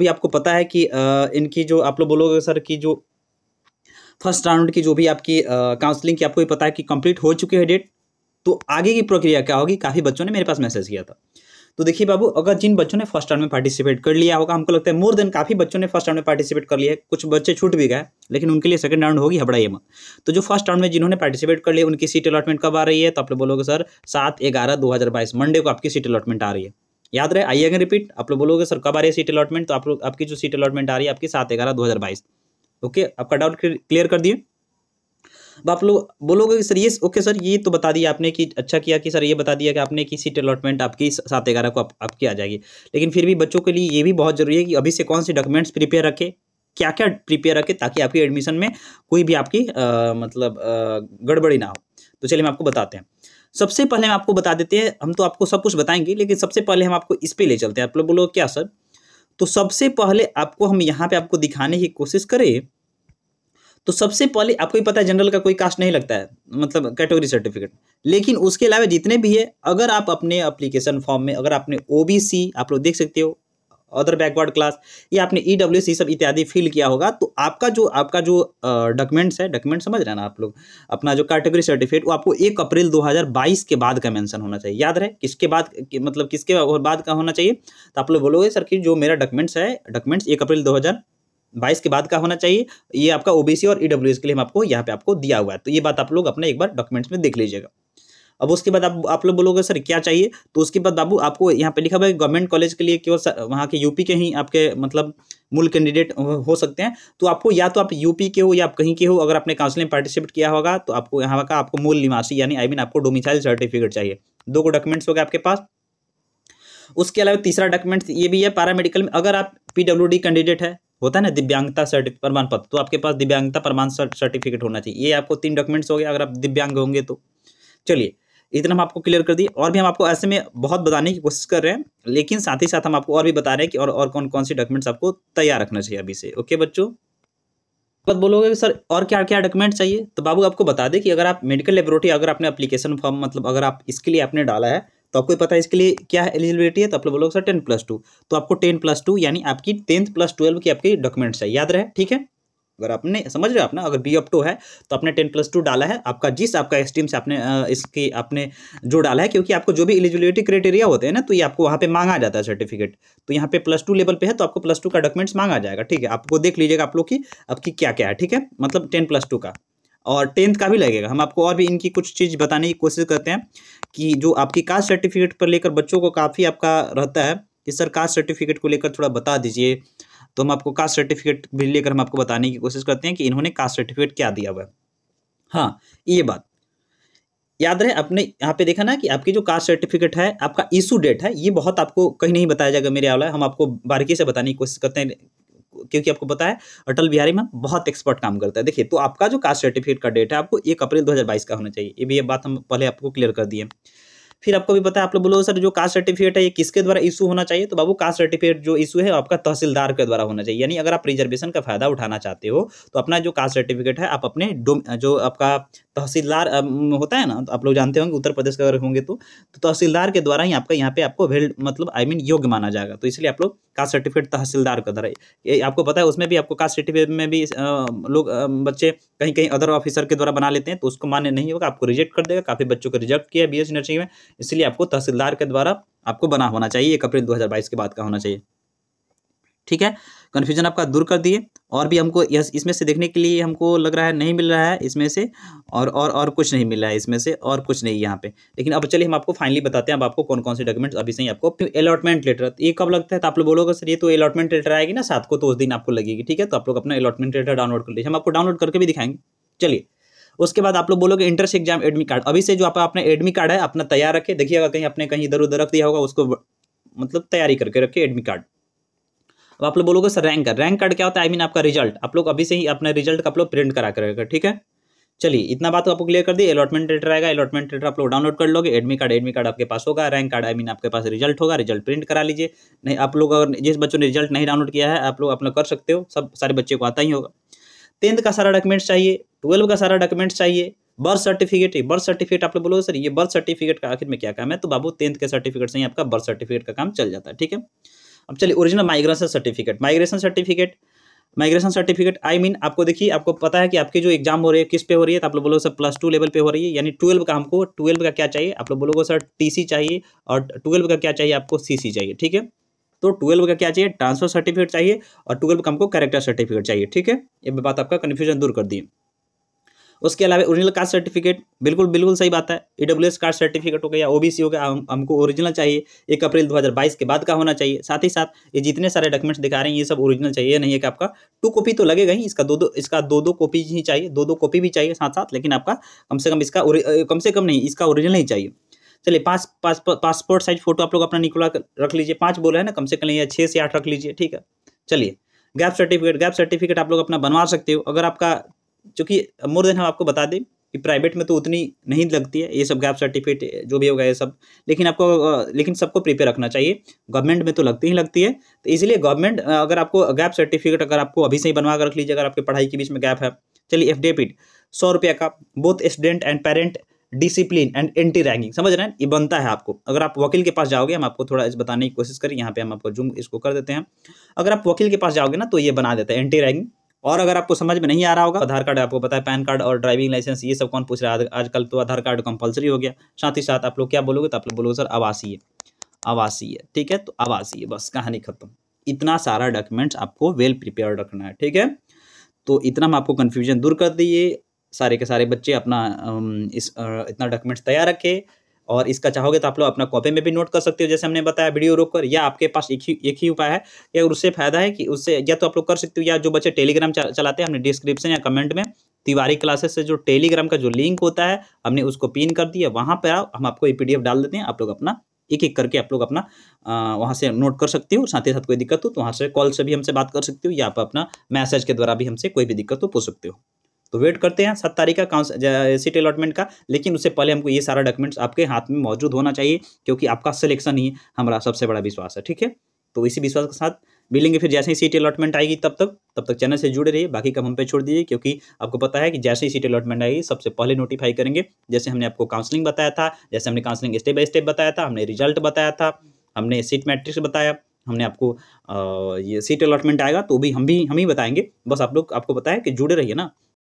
भी आपको पता है कि इनकी जो आप लोग बोलोगे सर कि जो फर्स्ट राउंड की जो भी आपकी काउंसलिंग की आपको भी पता है कि कंप्लीट हो चुकी है डेट तो आगे की प्रक्रिया क्या होगी काफ़ी बच्चों ने मेरे पास मैसेज किया था तो देखिए बाबू अगर जिन बच्चों ने फर्स्ट राउंड में पार्टिसिपेट कर लिया होगा हमको लगता है मोर देन काफ़ी बच्चों ने फर्स्ट राउंड में पार्टिसिपेट कर लिया है कुछ बच्चे छूट भी गए लेकिन उनके लिए सेकंड राउंड होगी ये मत तो जो फर्स्ट राउंड में जिन्होंने पार्टिसिपेट कर लिया उनकी सीट अलॉटमेंट कब आ रही है तो आप लोग बोलोगे सर सात ग्यारह दो मंडे को आपकी सीट अलॉटमेंट आ रही है याद रहे आई अगर रिपीट आप लोग बोलोगे सर कब आ रही है सीट अलॉटमेंट तो आप लोग आपकी जो सीट अलॉटमेंट आ रही है आपकी सात ग्यारह दो हज़ार बाईस ओके आपका डाउट क्लियर कर दिए अब आप लोग बोलोगे सर ये ओके सर ये तो बता दिया आपने कि अच्छा किया कि सर ये बता दिया कि आपने कि सीट अलॉटमेंट आपकी सात ग्यारह को आप, आपकी आ जाएगी लेकिन फिर भी बच्चों के लिए ये भी बहुत ज़रूरी है कि अभी से कौन से डॉक्यूमेंट्स प्रिपेयर रखें क्या क्या प्रिपेयर रखें ताकि आपकी एडमिशन में कोई भी आपकी आ, मतलब गड़बड़ी ना हो तो चलिए मैं आपको बताते हैं सबसे पहले हम आपको बता देते हैं हम तो आपको सब कुछ बताएंगे लेकिन सबसे पहले हम आपको इस पर ले चलते हैं आप लोग बोलो क्या सर तो सबसे पहले आपको हम यहाँ पे आपको दिखाने की कोशिश करें तो सबसे पहले आपको ही पता है जनरल का कोई कास्ट नहीं लगता है मतलब कैटेगरी सर्टिफिकेट लेकिन उसके अलावा जितने भी है अगर आप अपने अप्लीकेशन फॉर्म में अगर आपने ओ आप लोग देख सकते हो अदर बैकवर्ड क्लास या आपने ई डब्ल्यू सी सब इत्यादि फिल किया होगा तो आपका जो आपका जो डॉक्यूमेंट्स है डॉक्यूमेंट समझ रहे हैं ना आप लोग अपना जो कैटेगरी सर्टिफिकेट वो आपको एक अप्रैल 2022 के बाद का मेंशन होना चाहिए याद रहे किसके बाद कि, मतलब किसके बाद का होना चाहिए तो आप लोग बोलोगे सर कि जो मेरा डॉक्यूमेंट्स है डॉक्यूमेंट्स एक अप्रैल दो बाईस के बाद का होना चाहिए ये आपका ओबीसी और ईडब्ल्यूएस e के लिए हम आपको यहाँ पे आपको दिया हुआ है तो ये बात आप लोग अपने एक बार डॉक्यूमेंट्स में देख लीजिएगा अब उसके बाद आप आप लोग बोलोगे सर क्या चाहिए तो उसके बाद बाबू आपको यहाँ पे लिखा हुआ गवर्नमेंट कॉलेज के लिए केवल वहाँ के यूपी के ही आपके मतलब मूल कैंडिडेट हो सकते हैं तो आपको या तो आप यूपी के हो या आप कहीं के हो अगर आपने काउंसिल में पार्टिसिपेट किया होगा तो आपको यहाँ का आपको मूल निवासी यानी आई मीन आपको डोमिसाइल सर्टिफिकेट चाहिए दो को डॉक्यूमेंट्स हो गए आपके पास उसके अलावा तीसरा डॉक्यूमेंट ये भी है पैरामेडिकल में अगर आप डी कैंडिडेट है होता है ना दिव्यांगता सर्टिफिक प्रमाण पत्र तो आपके पास दिव्यांगता प्रमाण सर्टिफिकेट होना चाहिए ये आपको तीन डॉक्यूमेंट्स हो गए अगर आप दिव्यांग होंगे तो चलिए इतना हम आपको क्लियर कर दिए और भी हम आपको ऐसे में बहुत बताने की कोशिश कर रहे हैं लेकिन साथ ही साथ हम आपको और भी बता रहे हैं कि और और कौन कौन से डॉक्यूमेंट्स आपको तैयार रखना चाहिए अभी से ओके बच्चों बात बोलोगे सर और क्या क्या डॉक्यूमेंट चाहिए तो बाबू आपको बता दें कि अगर आप मेडिकल लेबोरेटरी अगर आपने अप्लीकेशन फॉर्म मतलब अगर आप इसके लिए आपने डाला है तो आपको पता है इसके लिए क्या एलिजिबिलिटी है तो आप लोग बोलोगे सर टेन प्लस टू तो आपको टेन प्लस टू यानी आपकी टेंथ प्लस ट्वेल्व की आपकी डॉक्यूमेंट्स चाहिए याद रहे ठीक है अगर आपने समझ रहे हो आप अगर बी अप टू है तो आपने टेन प्लस टू डाला है आपका जिस आपका स्ट्रीम से आपने इसकी आपने जो डाला है क्योंकि आपको जो भी एलिजिबिलिटी क्राइटेरिया होते हैं ना तो ये आपको वहाँ पे मांगा जाता है सर्टिफिकेट तो यहाँ पे प्लस टू लेवल पे है तो आपको प्लस टू का डॉक्यूमेंट्स मांगा जाएगा ठीक है आपको देख लीजिएगा आप लोग की आपकी क्या क्या है ठीक है मतलब टेन प्लस टू का और टेंथ का भी लगेगा हम आपको और भी इनकी कुछ चीज़ बताने की कोशिश करते हैं कि जो आपकी कास्ट सर्टिफिकेट पर लेकर बच्चों को काफ़ी आपका रहता है कि सर कास्ट सर्टिफिकेट को लेकर थोड़ा बता दीजिए तो हम आपको कास्ट सर्टिफिकेट भी लेकर हम आपको बताने की कोशिश करते हैं कि इन्होंने कास्ट सर्टिफिकेट क्या दिया हुआ है हाँ ये बात याद रहे अपने यहाँ पे देखा ना कि आपकी जो कास्ट सर्टिफिकेट है आपका इशू डेट है ये बहुत आपको कहीं नहीं बताया जाएगा मेरे आला हम आपको बारीकी से बताने की कोशिश करते हैं क्योंकि आपको पता है अटल बिहारी में बहुत एक्सपर्ट काम करता है देखिए तो आपका जो कास्ट सर्टिफिकेट का डेट है आपको एक अप्रैल 2022 का होना चाहिए ये भी ये बात हम पहले आपको क्लियर कर दिए फिर आपको भी पता है आप लोग बोलो सर जो कास्ट सर्टिफिकेट है ये किसके द्वारा इशू होना चाहिए तो बाबू कास्ट सर्टिफिकेट जो इशू है आपका तहसीलदार के द्वारा होना चाहिए यानी अगर आप रिजर्वेशन का फायदा उठाना चाहते हो तो अपना जो कास्ट सर्टिफिकेट है आप अपने जो आपका तहसीलदार होता है ना तो आप लोग जानते होंगे उत्तर प्रदेश के अगर होंगे तो, तो तहसीलदार के द्वारा ही आपका यहाँ पे आपको वेल्ड मतलब आई मीन योग्य माना जाएगा तो इसलिए आप लोग कास्ट सर्टिफिकेट तहसीलदार का द्वारा आपको पता है उसमें भी आपको कास्ट सर्टिफिकेट में भी लोग बच्चे कहीं कहीं अदर ऑफिसर के द्वारा बना लेते हैं तो उसको मान्य नहीं होगा आपको रिजेक्ट कर देगा काफ़ी बच्चों को रिजेक्ट किया बी एस नर्सिंग में इसलिए आपको तहसीलदार के द्वारा आपको बना होना चाहिए एक अप्रैल 2022 के बाद का होना चाहिए ठीक है कन्फ्यूजन आपका दूर कर दिए और भी हमको यस इसमें से देखने के लिए हमको लग रहा है नहीं मिल रहा है इसमें से और और और कुछ नहीं मिल रहा है इसमें से और कुछ नहीं यहाँ पे लेकिन अब चलिए हम आपको फाइनली बताते हैं अब आपको कौन कौन से डॉक्यूमेंट्स अभी से ही आपको अलॉटमेंट लेटर ये कब लगता है तो आप लोग बोलोगे सर ये तो अलॉटमेंट लेटर आएगी ना सात को तो उस दिन आपको लगेगी ठीक है तो आप लोग अपना अलॉटमेंट लेटर डाउनलोड कर लीजिए हम आपको डाउनलोड करके भी दिखाएंगे चलिए उसके बाद आप लोग बोलोगे इंट्रेंस एग्जाम एडमिट कार्ड अभी से जो आप अपना एडमिट कार्ड है अपना तैयार रखे देखिएगा कहीं अपने कहीं इधर उधर रख दिया होगा उसको मतलब तैयारी करके रखिए एडमिट कार्ड अब आप लोग बोलोगे sir rank card rank card क्या होता है आई मीन आपका रिजल्ट आप लोग अभी से ही अपना रिजल्ट का आप लोग प्रिंट करा करेगा ठीक है चलिए इतना बात तो आपको क्लियर कर दी अलॉटमेंट लेटर आएगा अलॉटमेंट लेटर आप लोग डाउनलोड कर लोगे एडमिट कार्ड एडमिट कार्ड आपके पास होगा रैंक कार्ड आई मीन आपके पास रिजल्ट होगा रिजल्ट प्रिंट करा लीजिए नहीं आप लोग अगर जिस बच्चों ने रिजल्ट नहीं डाउनलोड किया है आप लोग अपना कर सकते हो सब सारे बच्चे को आता ही होगा टेंथ का सारा डॉक्यूमेंट्स चाहिए ट्वेल्व का सारा डॉक्यूमेंट्स चाहिए बर्थ सर्टिफिकेट ही बर्थ सर्टिफिकेट आप लोग बोलोगे सर ये बर्थ सर्टिफिकेट का आखिर में क्या काम है तो बाबू टेंथ के सर्टिफिकेट से ही आपका बर्थ सर्टिफिकेट का काम चल जाता है ठीक है अब चलिए original migration certificate migration certificate migration certificate I mean आपको देखिए आपको पता है कि आपकी जो एग्जाम हो रही है किस पे हो रही है तो आप लोग बोलोगे सर प्लस टू लेवल पे हो रही है यानी ट्वेल्व का हमको ट्वेल्व का क्या चाहिए आप लोग बोलोगे सर टीसी चाहिए और ट्वेल्व का क्या चाहिए आपको सीसी चाहिए ठीक है तो ट्वेल्व का क्या चाहिए ट्रांसफर सर्टिफिकेट चाहिए और ट्वेल्व का हमको करेक्टर सर्टिफिकेट चाहिए ठीक है ये बात आपका कन्फ्यूजन दूर कर दी उसके अलावा ओरिजिनल कास्ट सर्टिफिकेट बिल्कुल बिल्कुल सही बात है E W S caste certificate हो गया या सी हो गया हम, हमको ओरिजिनल चाहिए एक अप्रैल 2022 के बाद का होना चाहिए साथ ही साथ ये जितने सारे डॉक्यूमेंट्स दिखा रहे हैं ये सब ओरिजिनल चाहिए ये नहीं है कि आपका टू कॉपी तो लगेगा ही इसका दो दो इसका दो दो कॉपी ही चाहिए दो दो कॉपी भी चाहिए साथ साथ लेकिन आपका कम से कम इसका कम से कम नहीं इसका ओरिजिनल ही चाहिए चलिए पाँच पास, पासपोर्ट साइज फोटो आप लोग अपना निकला रख लीजिए पाँच बोला है ना कम से कम या छः से आठ रख लीजिए ठीक है चलिए गैप सर्टिफिकेट गैप सर्टिफिकेट आप लोग अपना बनवा सकते हो अगर आपका चूँकि मोर देन हम आपको बता दें कि प्राइवेट में तो उतनी नहीं लगती है ये सब गैप सर्टिफिकेट जो भी होगा ये सब लेकिन आपको लेकिन सबको प्रिपेयर रखना चाहिए गवर्नमेंट में तो लगती ही लगती है तो इसलिए गवर्नमेंट अगर आपको गैप सर्टिफिकेट अगर आपको अभी से ही बनवा कर रख लीजिए अगर आपके पढ़ाई के बीच में गैप है चलिए एफ डी सौ रुपये का both student and parent discipline and anti ragging समझ रहे हैं ये बनता है आपको अगर आप वकील के पास जाओगे हम आपको थोड़ा इस बताने की कोशिश करें यहाँ पे हम आपको जूम इसको कर देते हैं अगर आप वकील के पास जाओगे ना तो ये बना देता है एंटी रैगिंग और अगर आपको समझ में नहीं आ रहा होगा आधार कार्ड आपको पता है पैन कार्ड और ड्राइविंग लाइसेंस ये सब कौन पूछ रहा है आजकल तो आधार कार्ड कंपलसरी हो गया साथ ही साथ आप लोग क्या बोलोगे तो आप लोग बोलोगे सर आवासीय आवासीय ठीक है तो आवासीय बस कहानी खत्म इतना सारा डॉक्यूमेंट्स आपको वेल प्रिपेयर रखना है ठीक है तो इतना हम आपको कन्फ्यूजन दूर कर दिए सारे के सारे बच्चे अपना इस इतना डॉक्यूमेंट्स तैयार रखें और इसका चाहोगे तो आप लोग अपना कॉपी में भी नोट कर सकते हो जैसे हमने बताया वीडियो रोक कर या आपके पास एक ही एक ही उपाय है या उससे फायदा है कि उससे या तो आप लोग कर सकते हो या जो बच्चे टेलीग्राम चलाते हैं हमने डिस्क्रिप्शन या कमेंट में तिवारी क्लासेस से जो टेलीग्राम का जो लिंक होता है हमने उसको पिन कर दिया वहाँ पर हम आपको ये पी डाल देते हैं आप लोग अपना एक एक करके आप लोग अपना वहाँ से नोट कर सकते हो साथ ही साथ कोई दिक्कत हो तो वहाँ से कॉल से भी हमसे बात कर सकते हो या आप अपना मैसेज के द्वारा भी हमसे कोई भी दिक्कत हो पूछ सकते हो तो वेट करते हैं सात तारीख का सीट अलॉटमेंट का लेकिन उससे पहले हमको ये सारा डॉक्यूमेंट्स आपके हाथ में मौजूद होना चाहिए क्योंकि आपका सिलेक्शन ही हमारा सबसे बड़ा विश्वास है ठीक है तो इसी विश्वास के साथ मिलेंगे फिर जैसे ही सीट अलॉटमेंट आएगी तब तक तब तक चैनल से जुड़े रहिए बाकी कम हम पे छोड़ दीजिए क्योंकि आपको पता है कि जैसे ही सीट अलॉटमेंट आएगी सबसे पहले नोटिफाई करेंगे जैसे हमने आपको काउंसलिंग बताया था जैसे हमने काउंसलिंग स्टेप बाय स्टेप बताया था हमने रिजल्ट बताया था हमने सीट मैट्रिक्स बताया हमने आपको ये सीट अलॉटमेंट आएगा तो भी हम भी हम ही बताएंगे बस आप लोग आपको पता है कि जुड़े रहिए ना